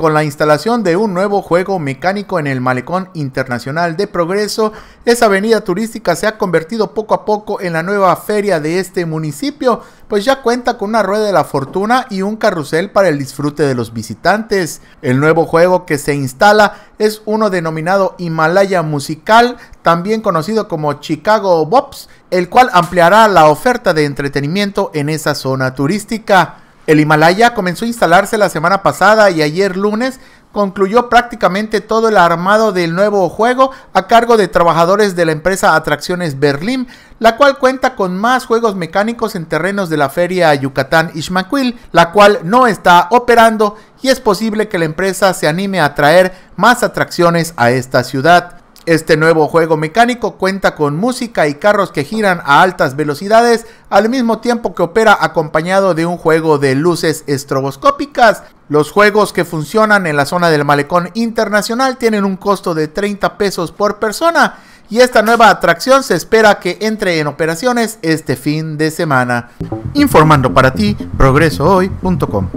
con la instalación de un nuevo juego mecánico en el Malecón Internacional de Progreso, esa avenida turística se ha convertido poco a poco en la nueva feria de este municipio, pues ya cuenta con una rueda de la fortuna y un carrusel para el disfrute de los visitantes. El nuevo juego que se instala es uno denominado Himalaya Musical, también conocido como Chicago Bobs, el cual ampliará la oferta de entretenimiento en esa zona turística. El Himalaya comenzó a instalarse la semana pasada y ayer lunes concluyó prácticamente todo el armado del nuevo juego a cargo de trabajadores de la empresa Atracciones Berlín, la cual cuenta con más juegos mecánicos en terrenos de la feria Yucatán Ishmaquil, la cual no está operando y es posible que la empresa se anime a traer más atracciones a esta ciudad. Este nuevo juego mecánico cuenta con música y carros que giran a altas velocidades, al mismo tiempo que opera acompañado de un juego de luces estroboscópicas. Los juegos que funcionan en la zona del malecón internacional tienen un costo de 30 pesos por persona y esta nueva atracción se espera que entre en operaciones este fin de semana. Informando para ti, progresohoy.com.